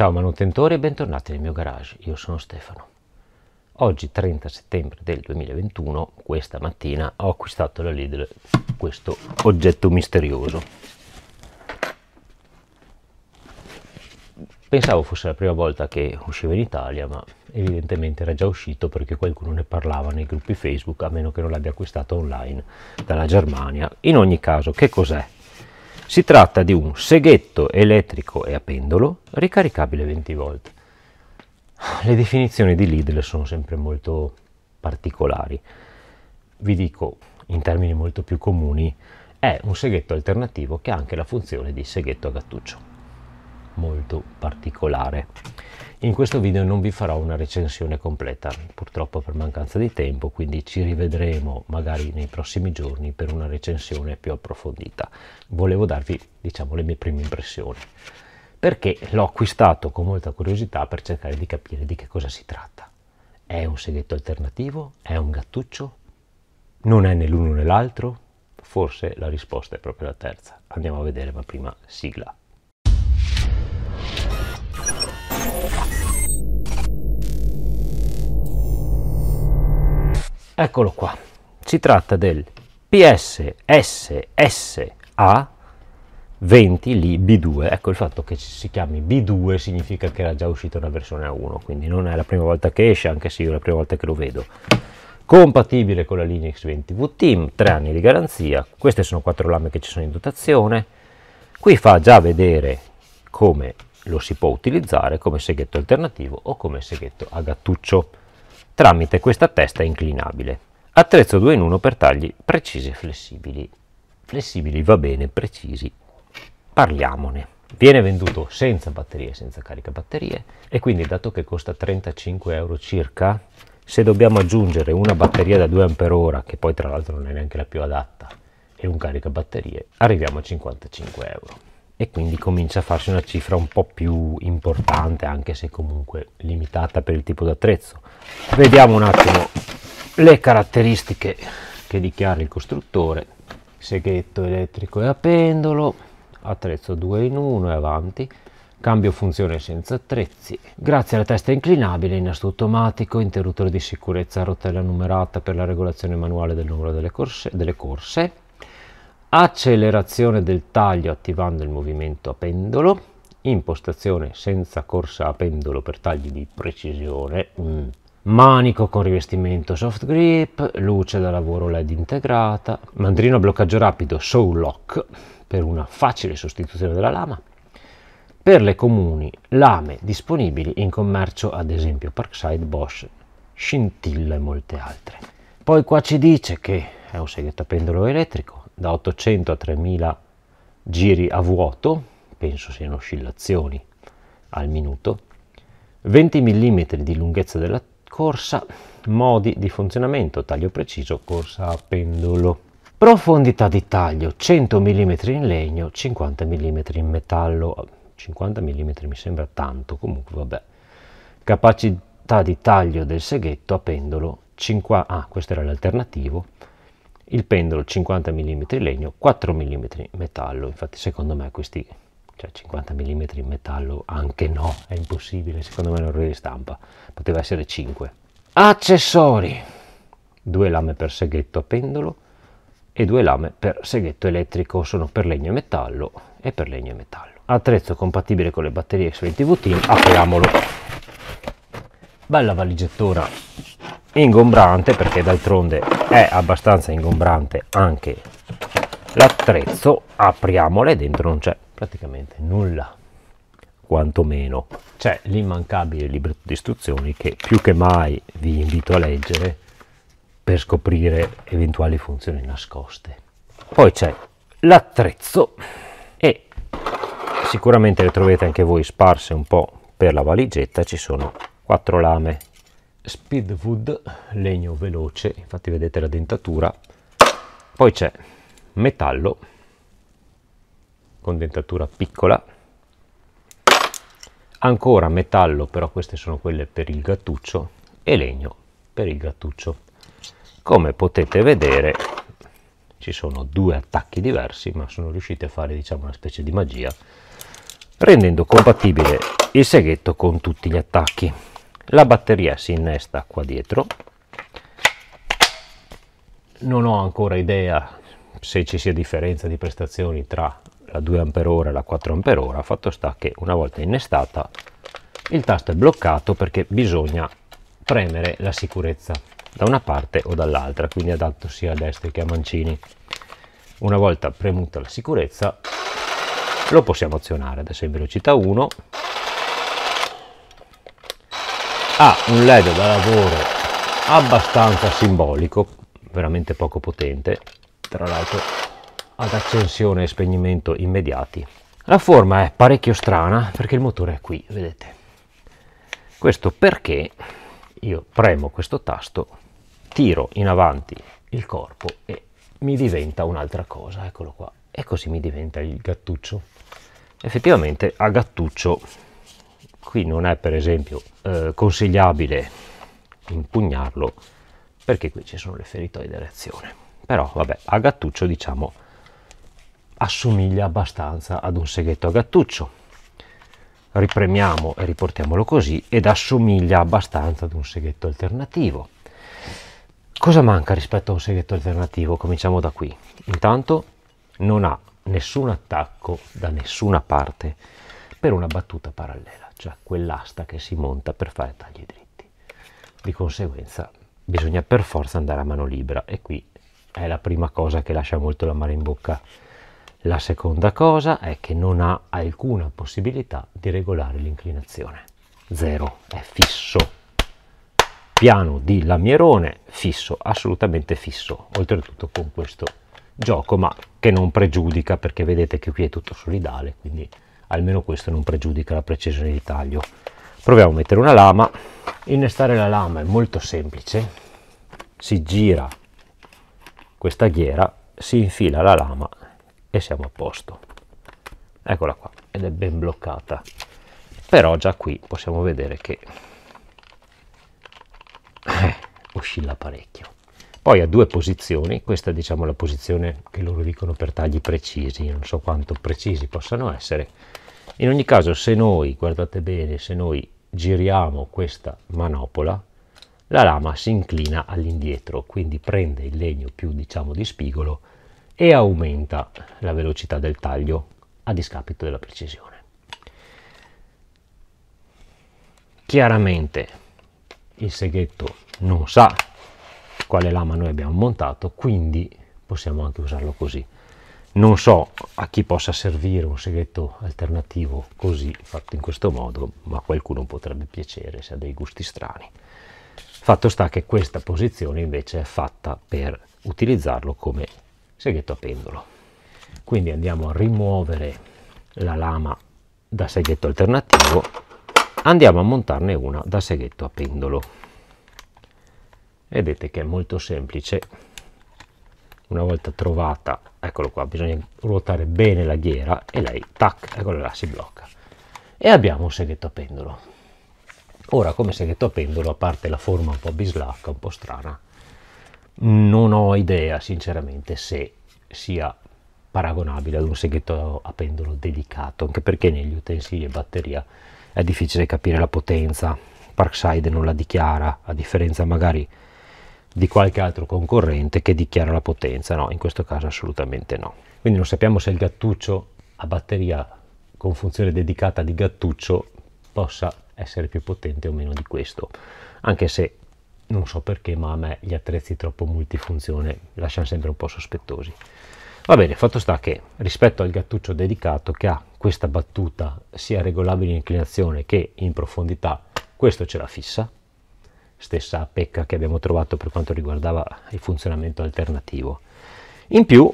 Ciao manutentore e bentornati nel mio garage, io sono Stefano. Oggi 30 settembre del 2021, questa mattina ho acquistato la Lidl questo oggetto misterioso. Pensavo fosse la prima volta che usciva in Italia, ma evidentemente era già uscito perché qualcuno ne parlava nei gruppi Facebook, a meno che non l'abbia acquistato online dalla Germania. In ogni caso, che cos'è? Si tratta di un seghetto elettrico e a pendolo ricaricabile 20 volt. Le definizioni di Lidl sono sempre molto particolari. Vi dico in termini molto più comuni, è un seghetto alternativo che ha anche la funzione di seghetto a gattuccio. Molto particolare. In questo video non vi farò una recensione completa, purtroppo per mancanza di tempo, quindi ci rivedremo magari nei prossimi giorni per una recensione più approfondita. Volevo darvi, diciamo, le mie prime impressioni, perché l'ho acquistato con molta curiosità per cercare di capire di che cosa si tratta. È un seghetto alternativo? È un gattuccio? Non è né l'uno né l'altro? Forse la risposta è proprio la terza. Andiamo a vedere, ma prima sigla. Eccolo qua. Si tratta del PSSSA 20 lì B2, ecco il fatto che si chiami B2 significa che era già uscita una versione A1, quindi non è la prima volta che esce, anche se io è la prima volta che lo vedo. Compatibile con la Linux 20V Team, 3 anni di garanzia, queste sono quattro lame che ci sono in dotazione, qui fa già vedere come lo si può utilizzare come seghetto alternativo o come seghetto a gattuccio tramite questa testa inclinabile. Attrezzo 2 in 1 per tagli precisi e flessibili. Flessibili va bene, precisi. Parliamone. Viene venduto senza batterie, senza caricabatterie e quindi dato che costa 35 euro circa, se dobbiamo aggiungere una batteria da 2 Ah, che poi tra l'altro non è neanche la più adatta, e un caricabatterie, arriviamo a 55 euro e quindi comincia a farsi una cifra un po' più importante anche se comunque limitata per il tipo d'attrezzo. Vediamo un attimo le caratteristiche che dichiara il costruttore. Seghetto elettrico e a pendolo, attrezzo 2 in 1 e avanti, cambio funzione senza attrezzi. Grazie alla testa inclinabile, innesto automatico, interruttore di sicurezza a rotella numerata per la regolazione manuale del numero delle corse, delle corse accelerazione del taglio attivando il movimento a pendolo, impostazione senza corsa a pendolo per tagli di precisione, mm. manico con rivestimento soft grip, luce da lavoro LED integrata, mandrino a bloccaggio rapido show lock per una facile sostituzione della lama, per le comuni lame disponibili in commercio ad esempio Parkside Bosch, Scintilla e molte altre. Poi qua ci dice che è un seghetto a pendolo elettrico, da 800 a 3000 giri a vuoto, penso siano oscillazioni al minuto, 20 mm di lunghezza della corsa, modi di funzionamento, taglio preciso, corsa a pendolo. Profondità di taglio 100 mm in legno, 50 mm in metallo, 50 mm mi sembra tanto, comunque vabbè. Capacità di taglio del seghetto a pendolo, 5... ah questo era l'alternativo, il pendolo 50 mm legno, 4 mm metallo, infatti secondo me questi cioè 50 mm metallo anche no, è impossibile, secondo me è un di stampa, poteva essere 5. Accessori, due lame per seghetto a pendolo e due lame per seghetto elettrico, sono per legno e metallo e per legno e metallo. Attrezzo compatibile con le batterie X20 VT, apriamolo. Bella valigettona ingombrante perché d'altronde è abbastanza ingombrante anche l'attrezzo apriamole dentro non c'è praticamente nulla quantomeno c'è l'immancabile libretto di istruzioni che più che mai vi invito a leggere per scoprire eventuali funzioni nascoste poi c'è l'attrezzo e sicuramente le trovate anche voi sparse un po per la valigetta ci sono quattro lame Speedwood, legno veloce, infatti vedete la dentatura. Poi c'è metallo, con dentatura piccola. Ancora metallo, però queste sono quelle per il gattuccio, e legno per il gattuccio. Come potete vedere ci sono due attacchi diversi, ma sono riusciti a fare diciamo una specie di magia, rendendo compatibile il seghetto con tutti gli attacchi la batteria si innesta qua dietro non ho ancora idea se ci sia differenza di prestazioni tra la 2 Ah e la 4 Ah fatto sta che una volta innestata il tasto è bloccato perché bisogna premere la sicurezza da una parte o dall'altra quindi adatto sia a destra che a mancini una volta premuta la sicurezza lo possiamo azionare adesso in velocità 1 ha ah, un led da lavoro abbastanza simbolico veramente poco potente tra l'altro ad accensione e spegnimento immediati la forma è parecchio strana perché il motore è qui vedete questo perché io premo questo tasto tiro in avanti il corpo e mi diventa un'altra cosa eccolo qua e così mi diventa il gattuccio effettivamente a gattuccio Qui non è per esempio eh, consigliabile impugnarlo perché qui ci sono le feritoie feritoide reazione. Però vabbè, a gattuccio diciamo assomiglia abbastanza ad un seghetto a gattuccio. Ripremiamo e riportiamolo così ed assomiglia abbastanza ad un seghetto alternativo. Cosa manca rispetto a un seghetto alternativo? Cominciamo da qui. Intanto non ha nessun attacco da nessuna parte per una battuta parallela, cioè quell'asta che si monta per fare tagli dritti. Di conseguenza bisogna per forza andare a mano libera e qui è la prima cosa che lascia molto la mare in bocca. La seconda cosa è che non ha alcuna possibilità di regolare l'inclinazione. Zero, è fisso. Piano di lamierone, fisso, assolutamente fisso, oltretutto con questo gioco, ma che non pregiudica perché vedete che qui è tutto solidale, quindi almeno questo non pregiudica la precisione di taglio proviamo a mettere una lama innestare la lama è molto semplice si gira questa ghiera si infila la lama e siamo a posto eccola qua ed è ben bloccata però già qui possiamo vedere che eh, oscilla parecchio poi ha due posizioni, questa è diciamo la posizione che loro dicono per tagli precisi, non so quanto precisi possano essere, in ogni caso, se noi, guardate bene, se noi giriamo questa manopola, la lama si inclina all'indietro, quindi prende il legno più diciamo di spigolo e aumenta la velocità del taglio a discapito della precisione. Chiaramente il seghetto non sa quale lama noi abbiamo montato, quindi possiamo anche usarlo così non so a chi possa servire un segreto alternativo così fatto in questo modo, ma a qualcuno potrebbe piacere se ha dei gusti strani. Fatto sta che questa posizione invece è fatta per utilizzarlo come seghetto a pendolo. Quindi andiamo a rimuovere la lama da seghetto alternativo, andiamo a montarne una da seghetto a pendolo. Vedete che è molto semplice una volta trovata eccolo qua bisogna ruotare bene la ghiera e lei tac eccolo là si blocca e abbiamo un seghetto a pendolo ora come seghetto a pendolo a parte la forma un po' bislacca un po' strana non ho idea sinceramente se sia paragonabile ad un seghetto a pendolo dedicato anche perché negli utensili e batteria è difficile capire la potenza Parkside non la dichiara a differenza magari di qualche altro concorrente che dichiara la potenza, no, in questo caso assolutamente no. Quindi non sappiamo se il gattuccio a batteria con funzione dedicata di gattuccio possa essere più potente o meno di questo, anche se non so perché, ma a me gli attrezzi troppo multifunzione lasciano sempre un po' sospettosi. Va bene, fatto sta che rispetto al gattuccio dedicato che ha questa battuta sia regolabile in inclinazione che in profondità, questo ce la fissa, stessa pecca che abbiamo trovato per quanto riguardava il funzionamento alternativo. In più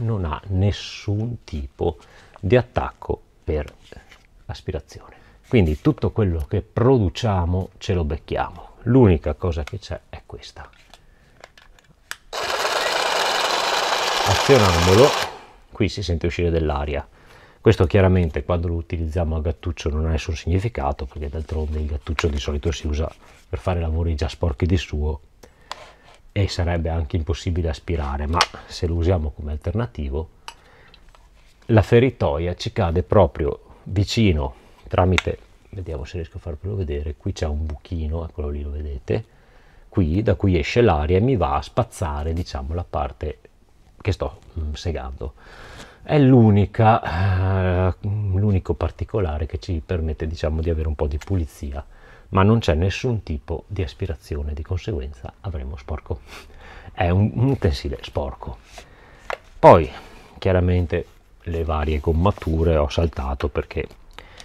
non ha nessun tipo di attacco per aspirazione. Quindi tutto quello che produciamo ce lo becchiamo. L'unica cosa che c'è è questa. Azionandolo, qui si sente uscire dell'aria. Questo chiaramente quando lo utilizziamo a gattuccio non ha nessun significato perché d'altronde il gattuccio di solito si usa per fare lavori già sporchi di suo e sarebbe anche impossibile aspirare, ma se lo usiamo come alternativo la feritoia ci cade proprio vicino tramite, vediamo se riesco a farvelo vedere, qui c'è un buchino, eccolo lì lo vedete, qui da cui esce l'aria e mi va a spazzare diciamo la parte che sto mm, segando è l'unica, eh, l'unico particolare che ci permette diciamo, di avere un po' di pulizia, ma non c'è nessun tipo di aspirazione, di conseguenza avremo sporco. È un, un utensile sporco. Poi, chiaramente, le varie gommature ho saltato perché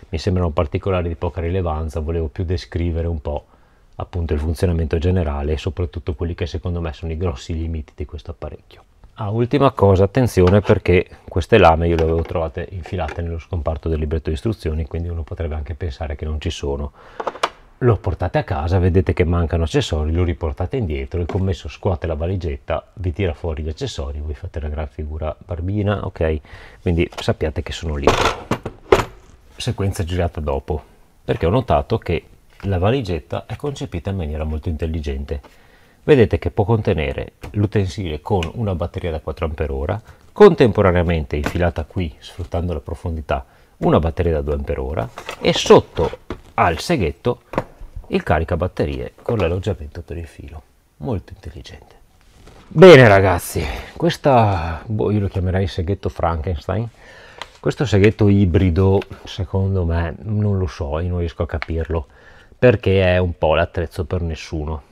mi sembrano particolari di poca rilevanza, volevo più descrivere un po' appunto il funzionamento generale e soprattutto quelli che secondo me sono i grossi limiti di questo apparecchio. Ah, ultima cosa, attenzione perché queste lame io le avevo trovate infilate nello scomparto del libretto di istruzioni, quindi uno potrebbe anche pensare che non ci sono. Lo portate a casa, vedete che mancano accessori, lo riportate indietro, il commesso scuote la valigetta, vi tira fuori gli accessori, voi fate la gran figura barbina, ok? Quindi sappiate che sono lì. Sequenza girata dopo, perché ho notato che la valigetta è concepita in maniera molto intelligente vedete che può contenere l'utensile con una batteria da 4 ora, contemporaneamente infilata qui, sfruttando la profondità, una batteria da 2 ora e sotto al seghetto il caricabatterie con l'alloggiamento per il filo. Molto intelligente. Bene ragazzi, questa, boh, io lo chiamerei seghetto Frankenstein, questo seghetto ibrido secondo me non lo so, io non riesco a capirlo, perché è un po' l'attrezzo per nessuno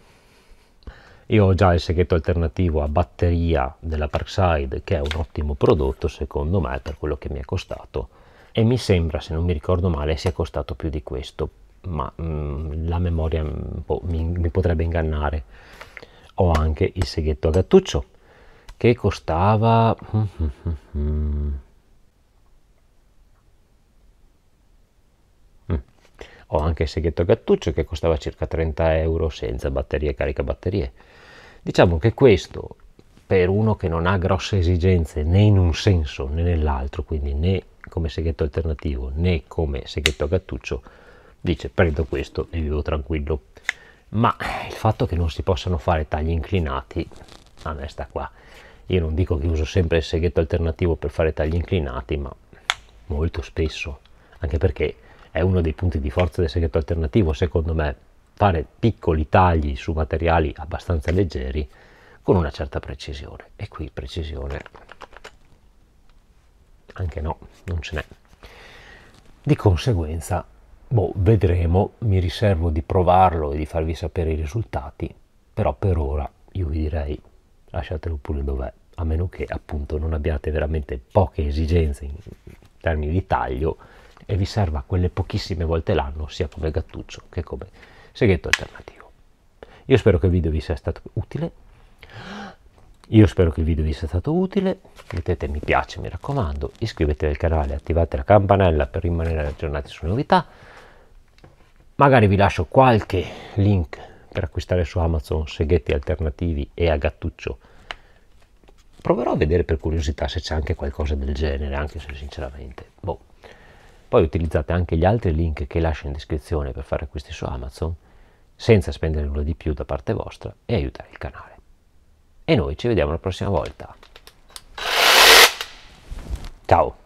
io ho già il seghetto alternativo a batteria della Parkside che è un ottimo prodotto secondo me per quello che mi è costato e mi sembra, se non mi ricordo male, sia costato più di questo, ma mh, mm, la memoria mm, boh, mi, mi potrebbe ingannare. Ho anche il seghetto a gattuccio che costava... Mm, ho anche il seghetto a gattuccio che costava circa 30 euro senza batterie carica batterie. Diciamo che questo per uno che non ha grosse esigenze né in un senso né nell'altro, quindi né come seghetto alternativo né come seghetto a gattuccio, dice prendo questo e vivo tranquillo. Ma il fatto che non si possano fare tagli inclinati, a me sta qua. Io non dico che uso sempre il seghetto alternativo per fare tagli inclinati, ma molto spesso, anche perché è uno dei punti di forza del seghetto alternativo, secondo me, fare piccoli tagli su materiali abbastanza leggeri con una certa precisione. E qui precisione anche no, non ce n'è. Di conseguenza, boh, vedremo, mi riservo di provarlo e di farvi sapere i risultati, però per ora io vi direi lasciatelo pure dov'è, a meno che appunto non abbiate veramente poche esigenze in termini di taglio e vi serva quelle pochissime volte l'anno sia come gattuccio che come seghetto alternativo. Io spero che il video vi sia stato utile. Io spero che il video vi sia stato utile, mettete mi piace mi raccomando, iscrivetevi al canale, attivate la campanella per rimanere aggiornati sulle novità. Magari vi lascio qualche link per acquistare su Amazon seghetti alternativi e a gattuccio. Proverò a vedere per curiosità se c'è anche qualcosa del genere, anche se sinceramente. Boh. Poi utilizzate anche gli altri link che lascio in descrizione per fare acquisti su Amazon senza spendere nulla di più da parte vostra e aiutare il canale. E noi ci vediamo la prossima volta. Ciao!